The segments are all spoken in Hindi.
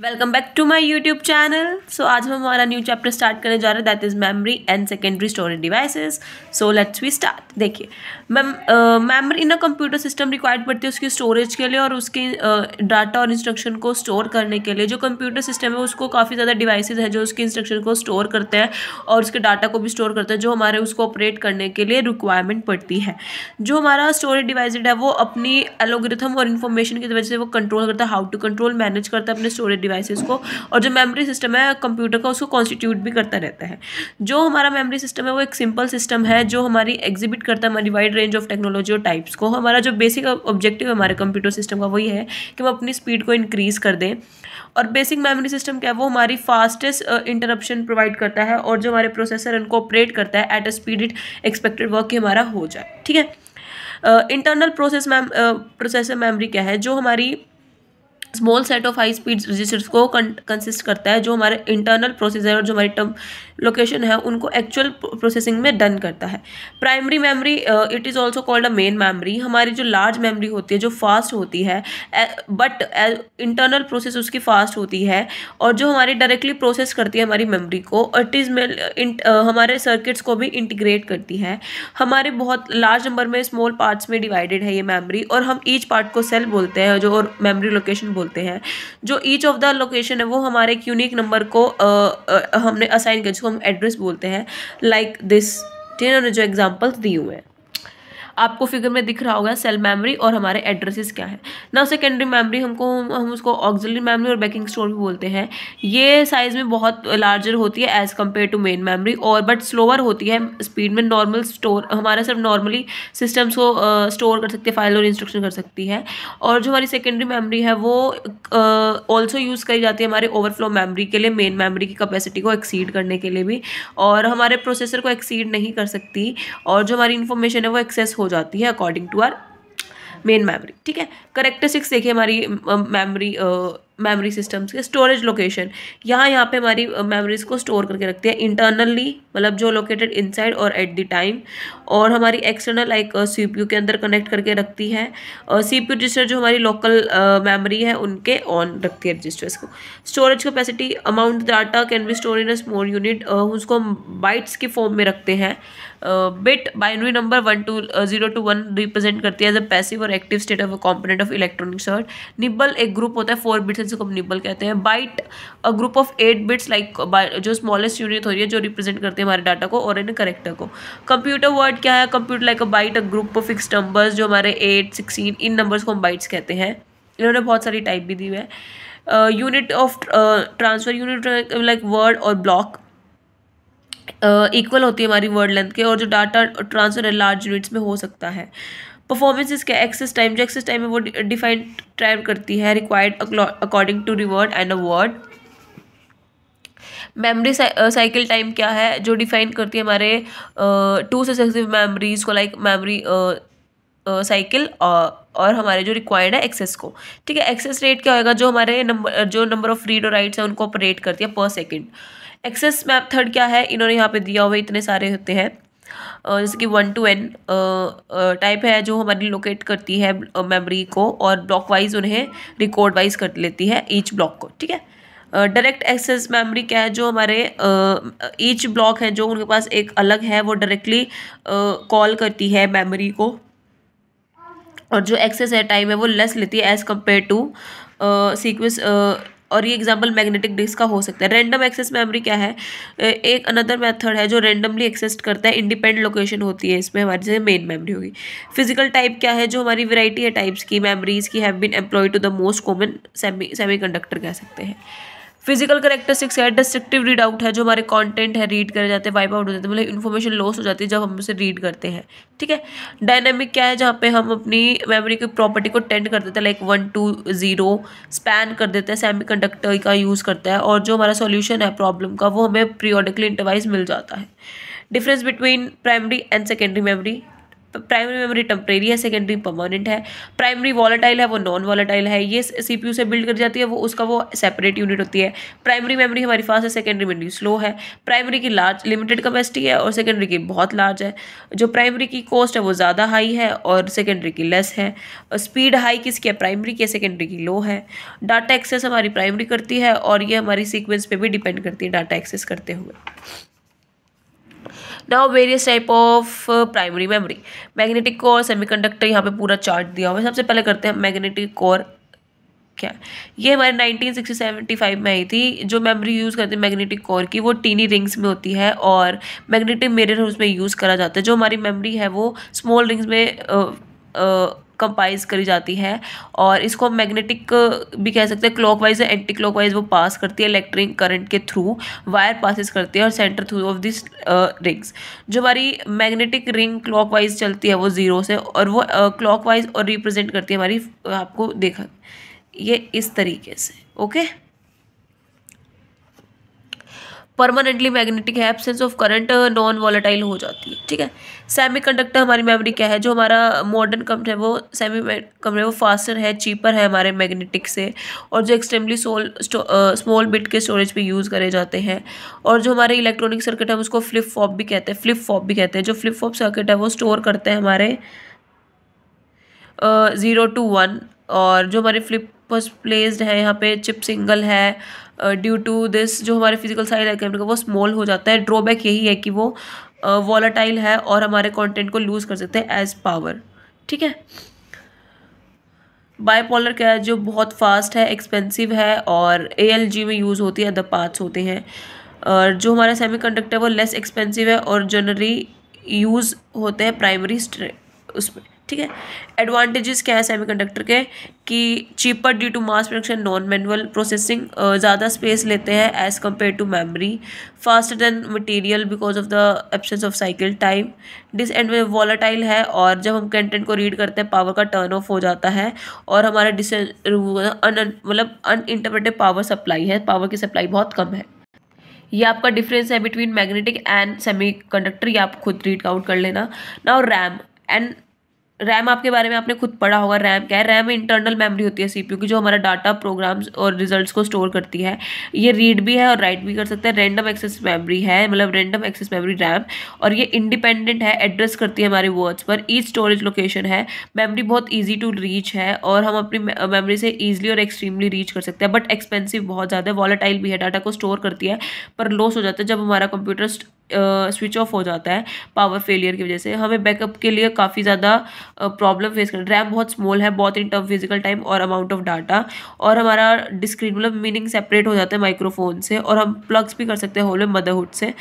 welcome back to my YouTube channel so आज हम हमारा न्यू चैप्टर स्टार्ट करने जा रहे हैं that is memory and secondary storage devices so let's we start देखिए ma'am memory in a computer system required पड़ती है उसकी स्टोरेज के लिए और उसके डाटा uh, और इंस्ट्रक्शन को स्टोर करने के लिए जो कंप्यूटर सिस्टम है उसको काफ़ी ज़्यादा डिवाइसेज है जो उसके इंस्ट्रक्शन को स्टोर करते हैं और उसके डाटा को भी स्टोर करते हैं जो हमारे उसको ऑपरेट करने के लिए रिक्वायरमेंट पड़ती है जो हमारा स्टोरेज डिवाइसेड है वो अपनी एलोग्रिथम और इन्फॉर्मेशन की वजह से वो कंट्रोल करता है हाउ टू कंट्रोल मैनेज करता है अपने स्टोरेज डिवाइसेस को और जो मेमोरी सिस्टम है कंप्यूटर का उसको कॉन्स्टिट्यूट भी करता रहता है जो हमारा मेमोरी सिस्टम है वो एक सिंपल सिस्टम है जो हमारी एग्जिबिट करता है हमारी वाइड रेंज ऑफ टेक्नोलॉजी और टाइप्स को हमारा जो बेसिक ऑब्जेक्टिव है हमारे कंप्यूटर सिस्टम का वही है कि हम अपनी स्पीड को इंक्रीज़ कर दें और बेसिक मेमोरी सिस्टम क्या है वो हमारी फास्टेस्ट इंटरप्शन प्रोवाइड करता है और जो हमारे प्रोसेसर उनको ऑपरेट करता है at a speed it expected work हमारा हो जाए ठीक है internal process ma'am processor memory क्या है जो हमारी small set of high speed registers को कंसिस्ट करता है जो हमारे इंटरनल प्रोसेसर और जो हमारी लोकेशन है उनको एक्चुअल प्रोसेसिंग में डन करता है primary memory it is also called a main memory हमारी जो लार्ज मेमरी होती है जो फास्ट होती है बट इंटरनल प्रोसेस उसकी फास्ट होती है और जो हमारी डायरेक्टली प्रोसेस करती है हमारी मेमोरी को इट इज़ uh, हमारे सर्किट्स को भी इंटीग्रेट करती है हमारे बहुत लार्ज नंबर में स्मॉल पार्ट्स में डिवाइडेड है ये मेमोरी और हम ईच पार्ट को सेल बोलते हैं जो और मेमोरी लोकेशन बोलते हैं जो ईच ऑफ द लोकेशन है वो हमारे एक यूनिक नंबर को आ, uh, आ, uh, हमने असाइन कर जिसको हम एड्रेस बोलते हैं लाइक दिस ठीक है जो एग्जाम्पल्स दिए हुए हैं आपको फिगर में दिख रहा होगा सेल मेमोरी और हमारे एड्रेसेस क्या है ना सेकेंडरी मेमोरी हमको हम उसको ऑक्जिलरी मेमोरी और बैकिंग स्टोर भी बोलते हैं ये साइज़ में बहुत लार्जर होती है as compare to main memory और बट स्लोअर होती है स्पीड में नॉर्मल स्टोर हमारा सिर्फ नॉर्मली सिस्टम्स को स्टोर कर सकते है फाइल और इंस्ट्रक्शन कर सकती है और जो हमारी सेकेंडरी मेमोरी है वो ऑल्सो यूज़ करी जाती है हमारे ओवरफ्लो मेमोरी के लिए मेन मेमोरी की कैपेसिटी को एक्सीड करने के लिए भी और हमारे प्रोसेसर को एक्सीड नहीं कर सकती और जो हमारी इन्फॉर्मेशन है वो एक्सेस हो जाती है according to our main memory ठीक है करेक्टरिस्टिक्स देखिए हमारी मेमोरी मेमोरी सिस्टम्स के स्टोरेज लोकेशन यहाँ यहाँ पे हमारी मेमोरीज को स्टोर करके रखते हैं इंटरनली मतलब जो लोकेटेड इनसाइड और एट द टाइम और हमारी एक्सटर्नल लाइक सीपीयू के अंदर कनेक्ट करके रखती है सी पी रजिस्टर जो हमारी लोकल मेमोरी है उनके ऑन रखती है रजिस्टर्स को storage capacity amount data can be store in a small unit उसको हम बाइट्स के फॉर्म में रखते हैं bit binary number one two zero two one represent करती है एज अ पैसिव और active state of a component of electronic circuit nibble एक ग्रुप होता है फोर बिट्स जिसको हम निबल कहते हैं byte a group of eight bits like जो स्मॉलेस्ट यूनिट हो रही है जो रिप्रेजेंट करते हैं हमारे डाटा को और इन करेक्टर को कंप्यूटर वर्ड क्या है computer like a byte a group of fix numbers जो हमारे एट सिक्सटीन इन नंबर्स को हम बाइट्स कहते हैं इन्होंने बहुत सारी टाइप भी दी हुई है unit of transfer unit like word और ब्लॉक इक्वल uh, होती है हमारी वर्ड लेंथ के और जो डाटा ट्रांसफर है लार्ज यूनिट्स में हो सकता है परफॉर्मेंस इसका एक्सेस टाइम जो एक्सेस टाइम है वो डिफाइंड ट्राइव करती है required according to reward and award memory cycle time क्या है जो डिफाइन करती है हमारे टू सक्सेसिव मेमोरीज को लाइक मेमोरी साइकिल और हमारे जो रिक्वायर्ड है एक्सेस को ठीक है एक्सेस रेट क्या होगा जो हमारे नंबर जो नंबर ऑफ रीड और राइट्स है उनको ऑपरेट करती है पर सेकेंड एक्सेस थर्ड क्या है इन्होंने यहाँ पे दिया हुआ इतने सारे होते हैं जैसे कि वन टू एन टाइप है जो हमारी लोकेट करती है मेमोरी को और ब्लॉक वाइज उन्हें रिकॉर्ड वाइज कर लेती है ईच ब्लॉक को ठीक है डायरेक्ट एक्सेस मेमोरी क्या है जो हमारे ईच uh, ब्लॉक है जो उनके पास एक अलग है वो डायरेक्टली कॉल uh, करती है मेमोरी को और जो एक्सेस है टाइम है वो लेस लेती है एज़ कम्पेयर टू सीक्वेंस और ये एग्जाम्पल मैग्नेटिक डिस्क का हो सकता है रैंडम एक्सेस मेमोरी क्या है एक अनदर मेथड है जो रैंडमली एक्सेस करता है इंडिपेंडेंट लोकेशन होती है इसमें हमारी जैसे मेन मेमोरी होगी फिजिकल टाइप क्या है जो हमारी वैरायटी है टाइप्स की मेमोरीज की have been employed to the most common semi semiconductor कह सकते हैं फिजिकल करेक्टरिस्टिक्स है डिस्ट्रक्टिव रीड आउट है जो हमारे कॉन्टेंट है रीड करे जाते हैं वाइप आउट हो जाते हैं मतलब इन्फॉर्मेशन लॉस हो जाती है जब हम उसे रीड करते हैं ठीक है डायनेमिक क्या है जहाँ पे हम अपनी मेमोरी की प्रॉपर्टी को टेंड कर देते हैं like one to zero span कर देते हैं सेमी कंडक्टर का यूज़ करता है और जो हमारा सोल्यूशन है प्रॉब्लम का वो हमें प्रियोडिकली इंटरवाइज मिल जाता है difference between primary and secondary memory primary memory temporary है सेकेंडरी परमानेंट है प्राइमरी वॉलेटाइल है वो नॉन वॉलेटाइल है ये सीपीयू से बिल्ड कर जाती है वो उसका वो सेपरेट यूनिट होती है प्राइमरी मेमोरी हमारी फास्ट है सेकेंडरी मेमोरी स्लो है प्राइमरी की लार्ज लिमिटेड कैपेसिटी है और सेकेंडरी की बहुत लार्ज है जो प्राइमरी की कॉस्ट है वो ज़्यादा हाई है और सेकेंडरी की लेस है स्पीड हाई किसकी है प्राइमरी की है सेकेंडरी की लो है डाटा एक्सेस हमारी प्राइमरी करती है और ये हमारी सीक्वेंस पर भी डिपेंड करती है डाटा एक्सेस करते हुए now various type of primary memory magnetic core semiconductor यहाँ पे पूरा चार्ट दिया हुआ है सबसे पहले करते हैं मैग्नेटिक कोर क्या ये हमारे नाइनटीन सिक्सटी सेवेंटी फाइव में आई थी जो मेमोरी यूज़ करते हैं मैग्नेटिक कोर की वो टीनी रिंग्स में होती है और मैग्नेटिक मिरर उसमें यूज़ करा जाता है जो हमारी मेमोरी है वो स्मॉल रिंग्स में आ, uh, आ, uh, कंपाइज करी जाती है और इसको हम मैग्नेटिक भी कह सकते हैं क्लॉक वाइज या एंटी क्लॉक वाइज वो पास करती है इलेक्ट्रिक करंट के थ्रू वायर पासिस करती है और centre through of this rings जो हमारी मैग्नेटिक रिंग क्लॉक वाइज चलती है वो ज़ीरो से और वो क्लॉक वाइज और रिप्रेजेंट करती है हमारी आपको देखा ये इस तरीके से ओके परमानेंटली मैग्नेटिक है absence of current non volatile हो जाती है ठीक है सेमी कंडक्टर हमारी मेमोरी क्या है जो हमारा मॉडर्न कम है वो सेमी है वो फास्टर है चीपर है हमारे मैग्नेटिक से और जो एक्सट्रीमली सोल स्मॉल बिट के स्टोरेज पे यूज़ करे जाते हैं और जो हमारे इलेक्ट्रॉनिक सर्किट है उसको फ्लिप फॉप भी कहते हैं फ्लिप फॉप भी कहते हैं जो फ्लिप फॉप सर्किट है वो स्टोर करते हैं हमारे ज़ीरो टू वन और जो हमारे फ्लिप प्लेस्ड है यहाँ पे चिप सिंगल है ड्यू टू दिस जो हमारे फिजिकल साइज एयरक्राफ्ट का वो स्मॉल हो जाता है ड्रॉबैक यही है कि वो वॉलाटाइल uh, है और हमारे कंटेंट को लूज़ कर सकते हैं एज पावर ठीक है बायपोलर क्या है जो बहुत फास्ट है एक्सपेंसिव है और ए में यूज़ होती है द पार्ट्स होते हैं और जो हमारा सेमी कंडक्टर वो लेस एक्सपेंसिव है और जनरली यूज़ होते हैं प्राइमरी उसमें ठीक है एडवांटेजेस क्या है कंडक्टर के कि cheaper due to mass production non manual processing ज़्यादा स्पेस लेते हैं as compare to memory faster than material because of the absence of cycle time डिस एंड में वॉलाटाइल है और जब हम कंटेंट को रीड करते हैं पावर का टर्न ऑफ हो जाता है और हमारा डिस मतलब अन इंटरप्रेटेड पावर सप्लाई है पावर की सप्लाई बहुत कम है ये आपका डिफरेंस है between magnetic and semiconductor आप खुद रीड आउट कर लेना ना रैम एंड रैम आपके बारे में आपने खुद पढ़ा होगा रैम क्या है रैम इंटरनल मेमोरी होती है सीपीयू की जो हमारा डाटा प्रोग्राम्स और रिजल्ट्स को स्टोर करती है ये रीड भी है और राइट भी कर सकते हैं रैंडम एक्सेस मेमोरी है मतलब रैंडम एक्सेस मेमोरी रैम और ये इंडिपेंडेंट है एड्रेस करती है हमारे वर्ड्स पर ईच स्टोरेज लोकेशन है मेमरी बहुत ईजी टू रीच है और हम अपनी मेमरी से ईजिली और एक्सट्रीमली रीच कर सकते हैं बट एक्सपेंसिव बहुत ज़्यादा है वॉलेटाइल भी है डाटा को स्टोर करती है पर लॉस हो जाता है जब हमारा कंप्यूटर स्विच ऑफ हो जाता है पावर फेलियर की वजह से हमें बैकअप के लिए काफ़ी ज़्यादा प्रॉब्लम फेस करना रैम बहुत स्मॉल है बहुत इन टर्म फिजिकल टाइम और अमाउंट ऑफ डाटा और हमारा डिस्क्रीन मतलब मीनिंग सेपरेट हो जाता है माइक्रोफोन से और हम प्लग्स भी कर सकते हैं होल में मदरहुड से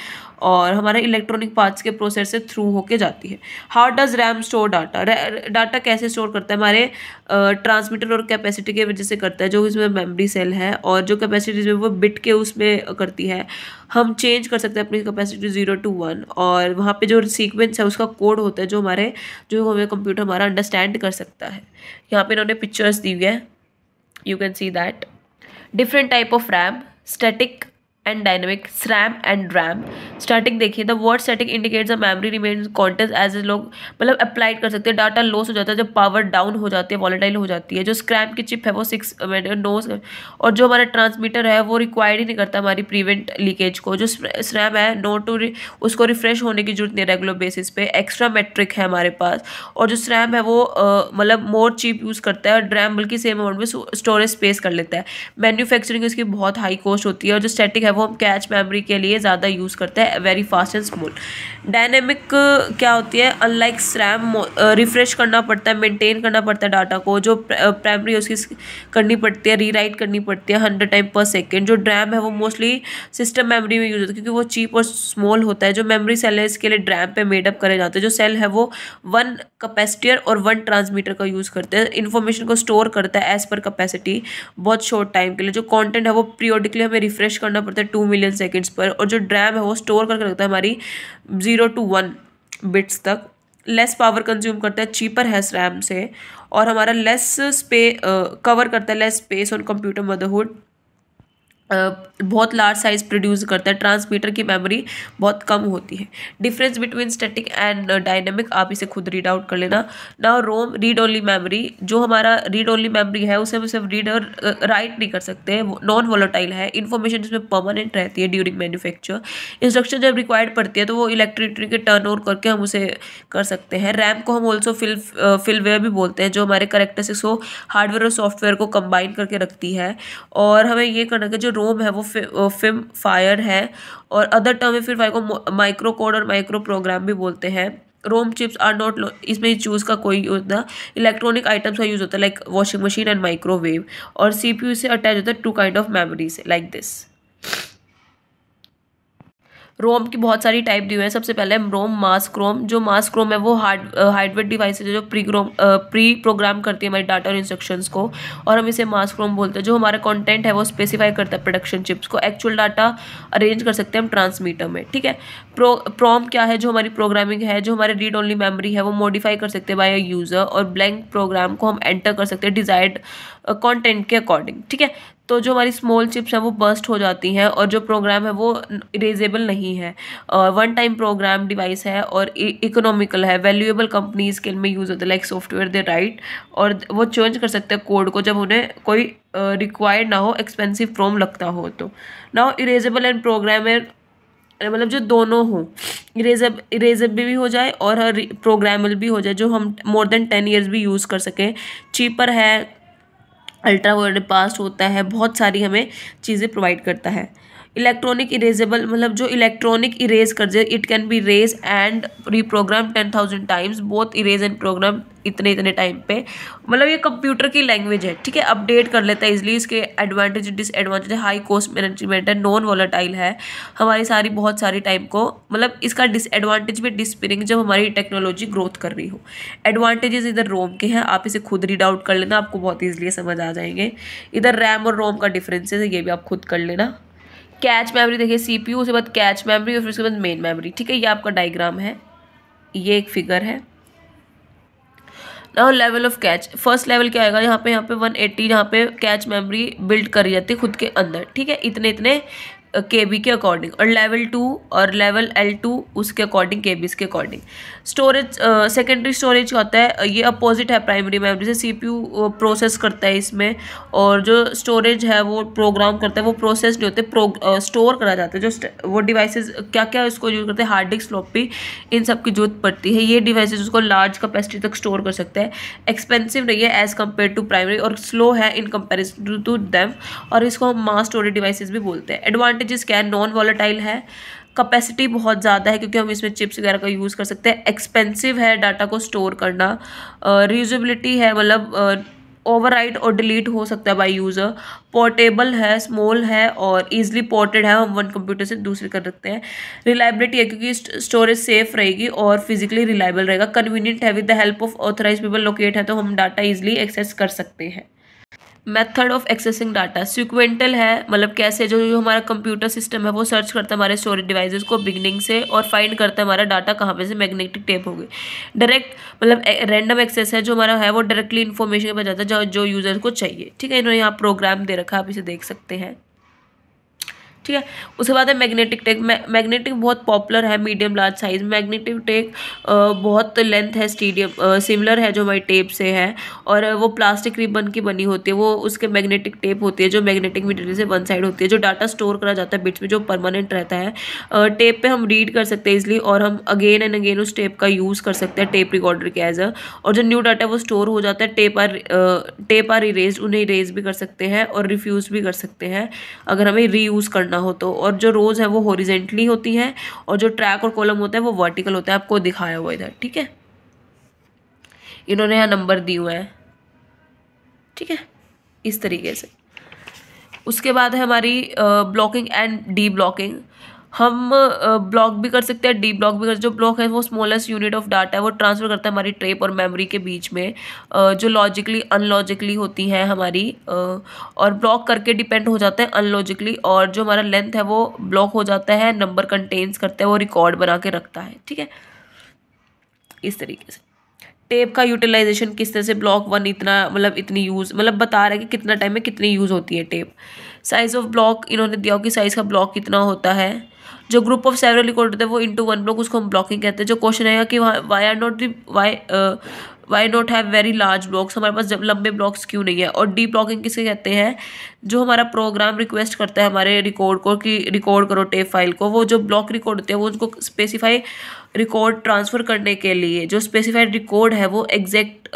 और हमारे इलेक्ट्रॉनिक पार्ट्स के प्रोसेस से थ्रू होके जाती है how does RAM store data data कैसे स्टोर करता है हमारे ट्रांसमीटर और कैपेसिटी के वजह से करता है जो इसमें मेमोरी सेल है और जो कैपेसिटीज में वो बिट के उसमें करती है हम चेंज कर सकते हैं अपनी कैपेसिटी ज़ीरो टू वन और वहाँ पे जो सीक्वेंस है उसका कोड होता है जो हमारे जो हमें कंप्यूटर हमारा अंडरस्टैंड कर सकता है यहाँ पे इन्होंने पिक्चर्स दी हुई है you can see that different type of RAM static and dynamic SRAM and RAM starting देखिए the word setting indicates the memory remain contents as a long मतलब अप्लाइड कर सकते हैं डाटा लॉस हो जाता है जब पावर डाउन हो जाती है वॉलेटाइल हो जाती है जो स्क्रैम की चिप है वो सिक्स नोज uh, और जो हमारा ट्रांसमीटर है वो रिक्वायर्ड ही नहीं करता हमारी प्रिवेंट लीकेज को जो स्रैम है नो टू उसको रिफ्रेश होने की जरूरत नहीं है रेगुलर बेसिस पे एक्स्ट्रा मेट्रिक है हमारे पास और जो स्रैम है वो uh, मतलब मोर चीप यूज़ करता है और ड्रैम बल्कि सेम अमाउंट में स्टोरेज स्पेस कर लेता है मैन्युफैक्चरिंग उसकी बहुत हाई कॉस्ट होती है और जो स्टेटिक है वो हम कैच मेमोरी के लिए ज़्यादा यूज़ करते हैं very fast and smooth dynamic क्या होती है अनलाइक स्रैम रिफ़्रेश करना पड़ता है मेंटेन करना पड़ता है डाटा को जो प्राइमरी uh, उसकी करनी पड़ती है रीराइट करनी पड़ती है हंड्रेड टाइम पर सेकेंड जो ड्रैम है वो मोस्टली सिस्टम मेमोरी में यूज़ होता है क्योंकि वो चीप और स्मॉल होता है जो मेमोरी सेल है इसके लिए ड्रैम पे मेडअप करे जाते हैं जो सेल है वो वन कैपेसिटियर और वन ट्रांसमीटर का यूज़ करते हैं इन्फॉर्मेशन को स्टोर करता है एज़ पर कैपेसिटी बहुत शॉर्ट टाइम के लिए जो कॉन्टेंट है वो पीरियोडिकली हमें रिफ्रेश करना पड़ता है टू मिलियन सेकेंड्स पर और जो ड्रैम है वो स्टोर करके रखता है हमारी ज़ीरो टू वन बिट्स तक लेस पावर कंज्यूम करता है चीपर है रैम से और हमारा लेस स्पे कवर करता है less space on computer motherhood बहुत लार्ज साइज प्रोड्यूस करता है ट्रांसमीटर की मेमोरी बहुत कम होती है difference between static and dynamic आप इसे खुद रीड आउट कर लेना ना रोम रीड ओनली मेमोरी जो हमारा रीड ओनली मेमोरी है उसे हम सिर्फ रीड और राइट नहीं कर सकते नॉन वोलोटाइल है इन्फॉर्मेशन जिसमें परमानेंट रहती है ड्यूरिंग मैन्युफैक्चर इंस्ट्रक्शन जब रिक्वायर्ड पड़ती है तो वो इलेक्ट्रिक के टर्न ओवर करके हम उसे कर सकते हैं रैम को हम ऑल्सो फिल फिलवेयर भी बोलते हैं जो हमारे करेक्टर से हार्डवेयर और सॉफ्टवेयर को कंबाइन करके रखती है और हमें ये करना कि जो रोम है वो फिम फायर है और अदर टर्म में फिर फायर को माइक्रो कोड और माइक्रो प्रोग्राम भी बोलते हैं रोम चिप्स आर नॉट इसमें चूज़ का कोई ना इलेक्ट्रॉनिक आइटम्स का यूज़ होता है like washing machine and microwave और सीपीयू से अटैच होता है two kind of memories like this ROM की बहुत सारी टाइप दी हुई है सबसे पहले रोम मास्क रोम जो मास्क रोम है वो हार्ड हार्डवेयर डिवाइस है जो प्री रोम प्री प्रोग्राम करती है हमारे डाटा और इंस्ट्रक्शंस को और हम इसे मास्क रोम बोलते हैं जो हमारा कंटेंट है वो स्पेसिफाई करता है प्रोडक्शन चिप्स को एक्चुअल डाटा अरेंज कर सकते हैं हम ट्रांसमीटर में ठीक है प्रो प्रोम क्या है जो हमारी प्रोग्रामिंग है जो हमारे रीड ओनली मेमोरी है वो मॉडिफाई कर सकते हैं बाय यूज़र और ब्लैंक प्रोग्राम को हम एंटर कर सकते हैं डिजायर्ड कंटेंट के अकॉर्डिंग ठीक है तो जो हमारी स्मॉल चिप्स हैं वो बर्स्ट हो जाती हैं और जो प्रोग्राम है वो इरेजेबल नहीं है वन टाइम प्रोग्राम डिवाइस है और इकोनॉमिकल e- है वैल्यूएबल कंपनीज के में यूज़ होता है लाइक सॉफ्टवेयर दे राइट और वो चेंज कर सकते हैं कोड को जब उन्हें कोई रिक्वायर्ड ना हो एक्सपेंसिव फॉर्म लगता हो तो ना इरेजेबल एंड प्रोग्रामर मतलब जो दोनों हो इरेजब इरेजब भी, भी हो जाए और प्रोग्रामल भी हो जाए जो हम मोर देन टेन ईयर्स भी यूज़ कर सकें चीपर है अल्ट्रा वर्ल्ड पास होता है बहुत सारी हमें चीज़ें प्रोवाइड करता है इलेक्ट्रॉनिक इरेजेबल मतलब जो इलेक्ट्रॉनिक इरेज कर दे it can be erased and reprogram ten thousand times both erase and program इतने इतने टाइम पे मतलब ये कंप्यूटर की लैंग्वेज है ठीक है अपडेट कर लेता है इजली इसके advantage disadvantage high cost management है नॉन वॉलेटाइल है हमारी सारी बहुत सारी टाइम को मतलब इसका डिसएडवांटेज भी डिस्पिनिंग जब हमारी टेक्नोलॉजी ग्रोथ कर रही हो एडवांटेजेस इधर रोम के हैं आप इसे खुद रीड आउट कर लेना आपको बहुत ईजिली समझ आ जाएंगे इधर रैम और रोम का डिफरेंसेज है ये भी आप खुद कर लेना कैच मेमोरी देखिए सी पी यू उसके बाद कैच मेमोरी और फिर उसके बाद मेन मेमोरी ठीक है ये आपका डायग्राम है ये एक फिगर है now level of cache first level क्या आएगा यहाँ पे यहाँ पे 180 एट्टी यहाँ पे कैच मेमोरी बिल्ड करी जाती है खुद के अंदर ठीक है इतने इतने के बी के अकॉर्डिंग और लेवल टू और लेवल एल टू उसके अकॉर्डिंग के बी के अकॉर्डिंग स्टोरेज सेकेंडरी स्टोरेज क्या होता है ये अपोजिट है प्राइमरी मेमोरी से सी पी यू प्रोसेस करता है इसमें और जो स्टोरेज है वो प्रोग्राम करता है वो प्रोसेस नहीं होते प्रो स्टोर करा जाता है जो वो डिवाइसेज क्या क्या उसको यूज़ करते हैं हार्ड डिस्क फ्लॉपी इन सब की जरूरत पड़ती है ये डिवाइसेस उसको लार्ज कैपेसिटी तक स्टोर कर सकते हैं एक्सपेंसिव नहीं है एज़ कम्पेयर टू प्राइमरी और स्लो है इन कंपेरिजन टू दैम और इसको हम मास स्टोरेज डिवाइसेज भी बोलते हैं एडवांटेज वेजिज क्या है नॉन वॉलेटाइल है कैपेसिटी बहुत ज़्यादा है क्योंकि हम इसमें चिप्स वगैरह का यूज़ कर सकते हैं एक्सपेंसिव है डाटा को स्टोर करना रिजबिलिटी uh, है मतलब ओवरराइट uh, और डिलीट हो सकता है बाय यूज़र पोर्टेबल है स्मॉल है और ईजिली पोर्टेड है हम वन कंप्यूटर से दूसरे कर सकते हैं रिलायबिलिटी है क्योंकि स्टोरेज सेफ रहेगी और फिजिकली रिलायबल रहेगा कन्वीनियंट है with the help of authorize people locate है तो हम डाटा ईजिली एक्सेस कर सकते हैं method of accessing data sequential है मतलब कैसे जो जो हमारा कंप्यूटर सिस्टम है वो सर्च करता है हमारे स्टोरेज डिवाइसेस को बिगनिंग से और फाइंड करता है हमारा डाटा कहाँ पे से मैग्नेटिक टेप हो गई डायरेक्ट मतलब रैंडम एक्सेस है जो हमारा है वो डायरेक्टली इन्फॉर्मेशन पर जाता है जो, जो यूज़र को चाहिए ठीक है इन्होंने यहाँ प्रोग्राम दे रखा आप इसे देख सकते हैं ठीक है उसके बाद है मैग्नेटिक टेक मैग्नेटिक बहुत पॉपुलर है medium large size magnetic tape बहुत लेंथ है स्टीडियम सिमिलर है जो हमारी टेप से है और वो प्लास्टिक रिबन की बनी होती है वो उसके मैग्नेटिक टेप होती है जो मैग्नेटिक मटेरियल से वन साइड होती है जो डाटा स्टोर करा जाता है बिट्स में जो परमानेंट रहता है टेप पे हम रीड कर सकते हैं इजली और हम अगेन एंड अगेन उस टेप का यूज़ कर सकते हैं टेप रिकॉर्डर के एज अ और जो न्यू डाटा वो स्टोर हो जाता है tape are tape are erase उन्हें इरेज भी कर सकते हैं और रिफ्यूज़ भी कर सकते हैं अगर हमें रीयूज़ करना बनाना हो तो और जो रोज़ है वो हॉरिजेंटली होती है और जो ट्रैक और कॉलम होता है वो वर्टिकल होता है आपको दिखाया हुआ इधर ठीक है इन्होंने यहाँ नंबर दिए हुए हैं ठीक है इस तरीके से उसके बाद है हमारी ब्लॉकिंग एंड डी ब्लॉकिंग हम ब्लॉक भी कर सकते हैं डी ब्लॉक भी कर जो ब्लॉक है वो स्मॉलेस्ट यूनिट ऑफ डाटा है वो ट्रांसफ़र करता है हमारी ट्रेप और मेमोरी के बीच में जो लॉजिकली अनलॉजिकली होती हैं हमारी और ब्लॉक करके डिपेंड हो जाता है अनलॉजिकली और जो हमारा लेंथ है वो ब्लॉक हो जाता है नंबर कंटेन्स करता है वो रिकॉर्ड बना के रखता है ठीक है इस तरीके से टेप का यूटिलाइजेशन किस तरह से ब्लॉक वन इतना मतलब इतनी यूज़ मतलब बता रहा है कि कितना टाइम में कितनी यूज़ होती है टेप साइज़ ऑफ ब्लॉक इन्होंने दिया कि साइज़ का ब्लॉक कितना होता है जो ग्रुप ऑफ सेवरल इक्वल होते हैं वो इंटू वन ब्लॉक उसको हम ब्लॉकिंग कहते हैं जो क्वेश्चन आएगा कि वहाँ why are not the why why not have very large blocks हमारे पास जब लंबे ब्लॉक्स क्यों नहीं है और डी ब्लॉकिंग किसे कहते हैं जो हमारा प्रोग्राम रिक्वेस्ट करता है हमारे रिकॉर्ड को कि रिकॉर्ड करो टेप फाइल को वो जो ब्लॉक रिकॉर्ड होते हैं वो उनको स्पेसिफाई रिकॉर्ड ट्रांसफ़र करने के लिए जो स्पेसिफाइड रिकॉर्ड है वो एग्जैक्ट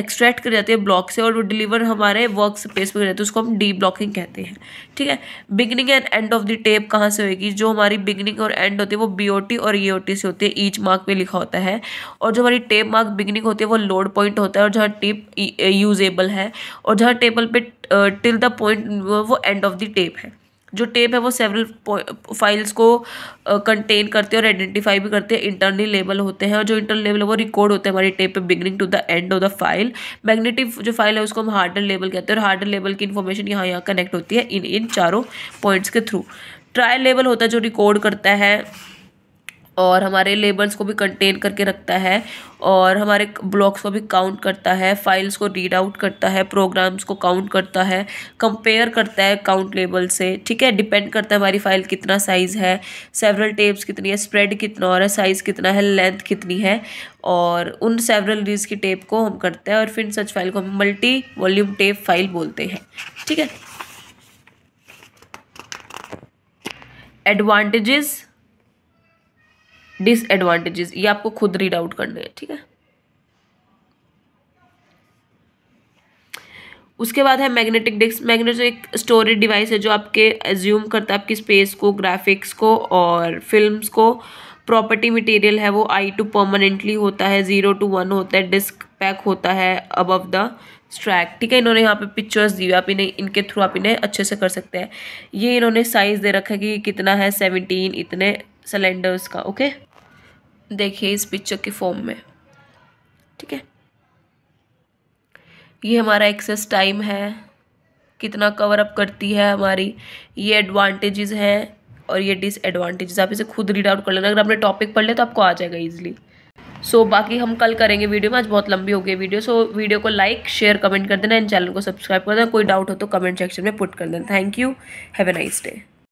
एक्सट्रैक्ट कर जाती है ब्लॉक से और वो डिलीवर हमारे वर्क स्पेस पर कर जाती है उसको हम डी ब्लॉकिंग कहते हैं ठीक है beginning and end of the tape कहाँ से होगी जो हमारी बिगनिंग और एंड होती है वो बी और ई e से होती है ईच मार्क में लिखा होता है और जो हमारी टेप मार्क बिगनिंग होती है वो लोड पॉइंट होता है और जहाँ टेप यूजेबल e, है और जहाँ टेबल पर टिल द पॉइंट वो एंड ऑफ द टेप है जो टेप है वो सेवरल फाइल्स को कंटेन करते हैं और आइडेंटिफाई भी करते हैं इंटरनल लेबल होते हैं और जो इंटरनल लेबल है वो रिकॉर्ड होते हैं हमारी टेप पे beginning to the end of the file magnetic जो फाइल है उसको हम हार्डर लेबल कहते हैं और हार्डर लेबल की इन्फॉर्मेशन यहाँ यहाँ कनेक्ट होती है इन इन चारों पॉइंट्स के थ्रू ट्रायल लेबल होता है जो रिकॉर्ड करता है और हमारे लेबल्स को भी कंटेन करके रखता है और हमारे ब्लॉक्स को भी काउंट करता है फाइल्स को रीड आउट करता है प्रोग्राम्स को काउंट करता है कंपेयर करता है काउंट लेबल से ठीक है डिपेंड करता है हमारी फाइल कितना साइज़ है सेवरल टेप्स कितनी है स्प्रेड कितना और है साइज़ कितना है लेंथ कितनी है और उन सेवरल रीज की टेप को हम करते हैं और फिर सच फाइल को हम मल्टी वॉल्यूम टेप फाइल बोलते हैं ठीक है एडवांटेजेस डिसएडवांटेजेस ये आपको खुद रीड आउट करने हैं ठीक है उसके बाद है मैग्नेटिक डिस्क मैग्नेट एक स्टोरेज डिवाइस है जो आपके एज्यूम करता है आपकी स्पेस को ग्राफिक्स को और फिल्म्स को प्रॉपर्टी मटेरियल है वो आई टू परमानेंटली होता है ज़ीरो टू वन होता है डिस्क पैक होता है अबव द स्ट्रैक ठीक है इन्होंने यहाँ पे पिक्चर्स दी हुई आप इन्हें इनके थ्रू आप इन्हें अच्छे से कर सकते हैं ये इन्होंने साइज़ दे रखा है कि कितना है सेवनटीन इतने सिलेंडर्स का ओके देखिए इस पिक्चर की फॉर्म में ठीक है ये हमारा एक्सेस टाइम है कितना कवर अप करती है हमारी ये एडवांटेजेस हैं और ये डिसएडवांटेजेस आप इसे खुद रीड आउट कर लेना अगर आपने टॉपिक पढ़ लिया तो आपको आ जाएगा इजीली सो so, बाकी हम कल करेंगे वीडियो में आज बहुत लंबी हो गई वीडियो सो so, वीडियो को लाइक शेयर कमेंट कर देना एंड चैनल को सब्सक्राइब कर देना कोई डाउट हो तो कमेंट सेक्शन में पुट कर देना thank you have a nice day